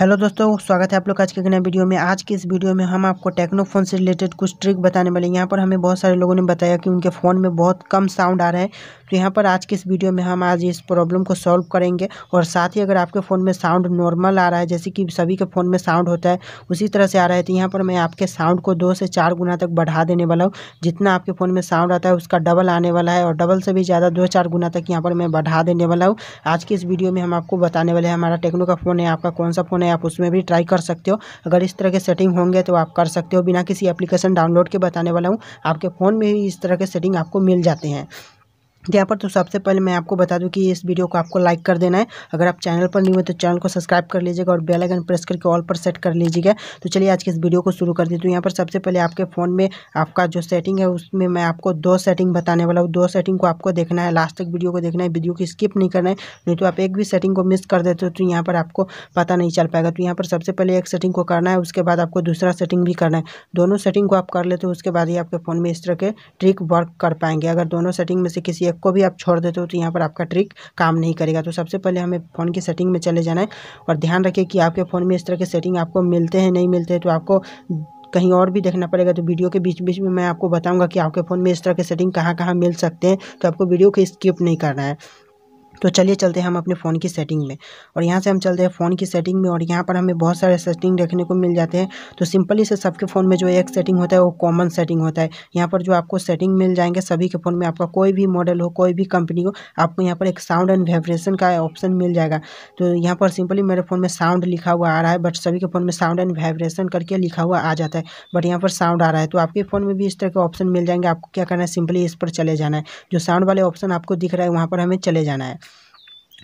hello दोस्तों स्वागत है आप लोग आज के नए वीडियो में आज की इस वीडियो में हम आपको टेक्नो फ़ोन से रिलेटेड कुछ ट्रिक बताने वाले हैं यहाँ पर हमें बहुत सारे लोगों ने बताया कि उनके फ़ोन में बहुत कम साउंड आ रहा है तो यहाँ पर आज की इस वीडियो में हम आज इस प्रॉब्लम को सॉल्व करेंगे और साथ ही अगर आपके फ़ोन में साउंड नॉर्मल आ रहा है जैसे कि सभी के फ़ोन में साउंड होता है उसी तरह से आ रहा है तो यहाँ पर मैं आपके साउंड को दो से चार गुना तक बढ़ा देने वाला हूँ जितना आपके फ़ोन में साउंड आता है उसका डबल आने वाला है और डबल से भी ज़्यादा दो चार गुना तक यहाँ पर मैं बढ़ा देने वाला हूँ आज की इस वीडियो में हम आपको बताने वाले हैं हमारा टेक्नो का फ़ोन है आपका कौन सा फ़ोन है आप उसमें भी ट्राई कर सकते हो अगर इस तरह के सेटिंग होंगे तो आप कर सकते हो बिना किसी एप्लीकेशन डाउनलोड के बताने वाला हूँ आपके फ़ोन में ही इस तरह के सेटिंग आपको मिल जाते हैं यहाँ पर तो सबसे पहले मैं आपको बता दूं कि इस वीडियो को आपको लाइक कर देना है अगर आप चैनल पर नहीं हो तो चैनल को सब्सक्राइब कर लीजिएगा और बेल आइकन प्रेस करके ऑल पर सेट कर लीजिएगा तो चलिए आज के इस वीडियो को शुरू कर देती हूँ यहाँ पर सबसे पहले आपके फ़ोन में आपका जो सेटिंग है उसमें मैं आपको दो सेटिंग बताने वाला हूँ दो सेटिंग को आपको देखना है लास्ट तक वीडियो को देखना है वीडियो को स्किप नहीं करना है नहीं तो आप एक भी सेटिंग को मिस कर देते हो तो यहाँ पर आपको पता नहीं चल पाएगा तो यहाँ पर सबसे पहले एक सेटिंग को करना है उसके बाद आपको दूसरा सेटिंग भी करना है दोनों सेटिंग को आप कर लेते हो उसके बाद ही आपके फ़ोन में इस तरह के ट्रिक वर्क कर पाएंगे अगर दोनों सेटिंग में से किसी एक को भी आप छोड़ देते हो तो यहाँ पर आपका ट्रिक काम नहीं करेगा तो सबसे पहले हमें फ़ोन की सेटिंग में चले जाना है और ध्यान रखिए कि आपके फ़ोन में इस तरह के सेटिंग आपको मिलते हैं नहीं मिलते हैं तो आपको कहीं और भी देखना पड़ेगा तो वीडियो के बीच बीच में मैं आपको बताऊंगा कि आपके फ़ोन में इस तरह के सेटिंग कहाँ कहाँ मिल सकते हैं तो आपको वीडियो को स्किप नहीं करना है तो चलिए चलते हैं हम अपने फ़ोन की सेटिंग में और यहाँ से हम चलते हैं फ़ोन की सेटिंग में और यहाँ पर हमें बहुत सारे सेटिंग देखने को मिल जाते हैं तो सिंपली से सबके फ़ोन में जो एक सेटिंग होता है वो कॉमन सेटिंग होता है यहाँ पर जो आपको सेटिंग मिल जाएंगे सभी के फ़ोन में आपका कोई भी मॉडल हो कोई भी कंपनी हो आपको यहाँ पर एक साउंड एंड वाइब्रेशन का ऑप्शन मिल जाएगा तो यहाँ पर सिंपली मेरे फ़ोन में साउंड लिखा हुआ आ रहा है बट सभी के फ़ोन में साउंड एंड वाइब्रेशन करके लिखा हुआ आ जाता है बट यहाँ पर साउंड आ रहा है तो आपके फ़ोन में भी इस तरह के ऑप्शन मिल जाएंगे आपको क्या करना है सिंपली इस पर चले जाना है जो साउंड वाले ऑप्शन आपको दिख रहा है वहाँ पर हमें चले जाना है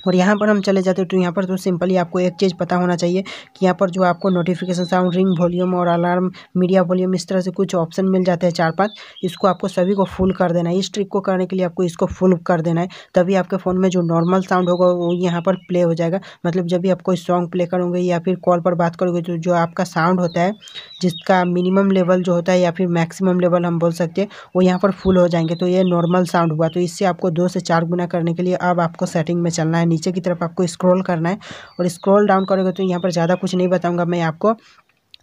और यहाँ पर हम चले जाते हैं तो यहाँ पर तो सिंपली आपको एक चीज़ पता होना चाहिए कि यहाँ पर जो आपको नोटिफिकेशन साउंड रिंग वॉल्यूम और अलार्म मीडिया वॉल्यूम इस तरह से कुछ ऑप्शन मिल जाते हैं चार पांच इसको आपको सभी को फुल कर देना है इस ट्रिक को करने के लिए आपको इसको फुल कर देना है तभी आपके फ़ोन में जो नॉर्मल साउंड होगा वो यहाँ पर प्ले हो जाएगा मतलब जब भी आप कोई सॉन्ग प्ले करोगे या फिर कॉल पर बात करोगे तो जो आपका साउंड होता है जिसका मिनिमम लेवल जो होता है या फिर मैक्सिमम लेवल हम बोल सकते हैं वो यहाँ पर फुल हो जाएंगे तो ये नॉर्मल साउंड हुआ तो इससे आपको दो से चार गुना करने के लिए अब आपको सेटिंग में चलना है नीचे की तरफ आपको स्क्रॉल करना है और स्क्रॉल डाउन करोगे तो यहाँ पर ज़्यादा कुछ नहीं बताऊँगा मैं आपको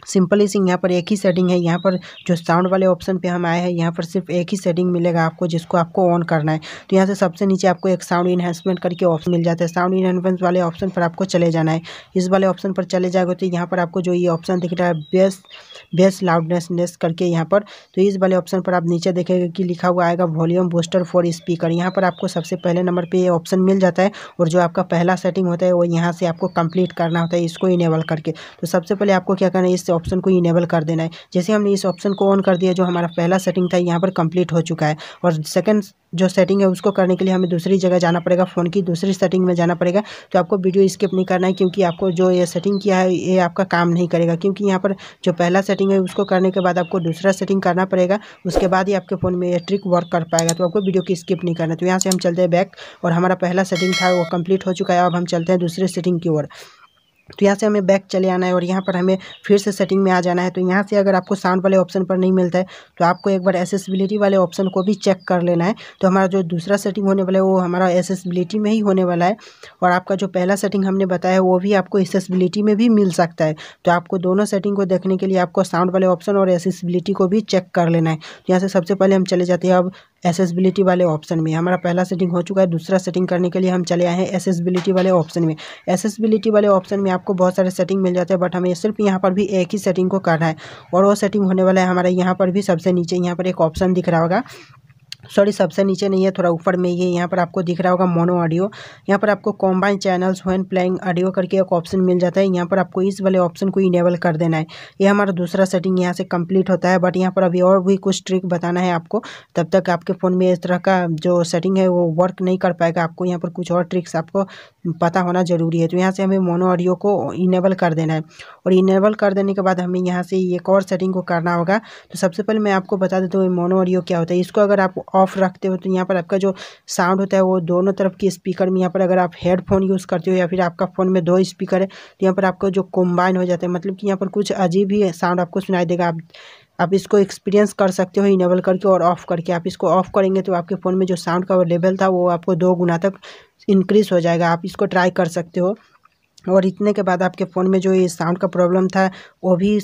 सिंपल ही सिंह यहाँ पर एक ही सेटिंग है यहाँ पर जो साउंड वाले ऑप्शन पे हम आए हैं यहाँ पर सिर्फ एक ही सेटिंग मिलेगा आपको जिसको आपको ऑन करना है तो यहाँ से सबसे नीचे आपको एक साउंड इन्हेंसमेंट करके ऑप्शन मिल जाता है साउंड इन्हेंसमेंट वाले ऑप्शन पर आपको चले जाना है इस वाले ऑप्शन पर चले जाएगा तो यहाँ पर आपको जो ये ऑप्शन दिख रहा है बेस बेस लाउडनेसनेस करके यहाँ पर तो इस वाले ऑप्शन पर आप नीचे देखेंगे कि लिखा हुआ आएगा वॉल्यूम बूस्टर फॉर स्पीकर यहाँ पर आपको सबसे पहले नंबर पर ये ऑप्शन मिल जाता है और जो आपका पहला सेटिंग होता है वो यहाँ से आपको कंप्लीट करना होता है इसको इनेबल करके तो सबसे पहले आपको क्या करना है इस इस ऑप्शन को इनेबल कर देना है जैसे हमने इस ऑप्शन को ऑन कर दिया जो हमारा पहला सेटिंग था यहाँ पर कंप्लीट हो चुका है और सेकेंड जो सेटिंग है उसको करने के लिए हमें दूसरी जगह जाना पड़ेगा फ़ोन की दूसरी सेटिंग में जाना पड़ेगा तो आपको वीडियो स्किप नहीं करना है क्योंकि आपको जो ये सेटिंग किया है ये आपका काम नहीं करेगा क्योंकि यहाँ पर जो पहला सेटिंग है उसको करने के बाद आपको दूसरा सेटिंग करना पड़ेगा उसके बाद ही आपके फ़ोन में ये ट्रिक वर्क कर पाएगा तो आपको वीडियो की स्किप नहीं करना तो यहाँ से हम चलते हैं बैक और हमारा पहला सेटिंग था वो कम्प्लीट हो चुका है अब हम चलते हैं दूसरे सेटिंग की ओर तो यहाँ से हमें बैक चले आना है और यहाँ पर हमें फिर से सेटिंग में आ जाना है तो यहाँ से अगर आपको साउंड वाले ऑप्शन पर नहीं मिलता है तो आपको एक बार एसेसिबिलिटी वाले ऑप्शन को भी चेक कर लेना है तो हमारा जो दूसरा सेटिंग होने वाला है वो हमारा एसेसिबिलिटी में ही होने वाला है और आपका जो पहला सेटिंग हमने बताया है वो भी आपको एसेसिबिलिटी में भी मिल सकता है तो आपको दोनों सेटिंग को देखने के लिए आपको साउंड वाले ऑप्शन और एसेसिबिलिटी को भी चेक कर लेना है तो यहाँ से सबसे पहले हम चले जाते हैं अब एसेसबिलिटी वाले ऑप्शन में हमारा पहला सेटिंग हो चुका है दूसरा सेटिंग करने के लिए हम चले आए हैं एसेसबिलिटी वाले ऑप्शन में एसेसबिलिटी वाले ऑप्शन में आपको बहुत सारे सेटिंग मिल जाते हैं बट हमें सिर्फ यहाँ पर भी एक ही सेटिंग को करना है और वो सेटिंग होने वाला है हमारा यहाँ पर भी सबसे नीचे यहाँ पर एक ऑप्शन दिख रहा होगा सॉरी सबसे नीचे नहीं है थोड़ा ऊपर में ये यहाँ पर आपको दिख रहा होगा मोनो ऑडियो यहाँ पर आपको combine channels one playing audio करके एक ऑप्शन मिल जाता है यहाँ पर आपको इस वाले ऑप्शन को इनेबल कर देना है ये हमारा दूसरा सेटिंग यहाँ से कंप्लीट होता है बट यहाँ पर अभी और भी कुछ ट्रिक बताना है आपको तब तक आपके फ़ोन में इस तरह का जो सेटिंग है वो वर्क नहीं कर पाएगा आपको यहाँ पर कुछ और ट्रिक्स आपको पता होना ज़रूरी है तो यहाँ से हमें मोनो ऑडियो को इनेबल कर देना है और इनेबल कर देने के बाद हमें यहाँ से एक और सेटिंग को करना होगा तो सबसे पहले मैं आपको बता देता हूँ मोनो ऑडियो क्या होता है इसको अगर आप ऑफ रखते हो तो यहाँ पर आपका जो साउंड होता है वो दोनों तरफ की स्पीकर में यहाँ पर अगर आप हेडफोन यूज़ करते हो या फिर आपका फ़ोन में दो स्पीकर है तो यहाँ पर आपको जो कम्बाइन हो जाता है मतलब कि यहाँ पर कुछ अजीब ही साउंड आपको सुनाई देगा आप आप इसको एक्सपीरियंस कर सकते हो इनेबल करके और ऑफ़ करके आप इसको ऑफ़ करेंगे तो आपके फ़ोन में जो साउंड का लेवल था वो आपको दो गुना तक इंक्रीज़ हो जाएगा आप इसको ट्राई कर सकते हो और इतने के बाद आपके फ़ोन में जो ये साउंड का प्रॉब्लम था वो भी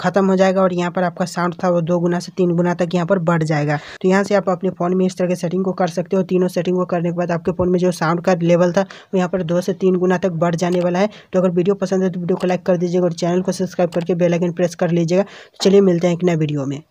ख़त्म हो जाएगा और यहाँ पर आपका साउंड था वो दो गुना से तीन गुना तक यहाँ पर बढ़ जाएगा तो यहाँ से आप अपने फ़ोन में इस तरह के सेटिंग को कर सकते हो तीनों सेटिंग को करने के बाद आपके फ़ोन में जो साउंड का लेवल था वो यहाँ पर दो से तीन गुना तक बढ़ जाने वाला है तो अगर वीडियो पसंद है तो वीडियो को लाइक कर दीजिएगा और चैनल को सब्सक्राइब करके बेलाइकन प्रेस कर लीजिएगा तो चलिए मिलते हैं एक नए वीडियो में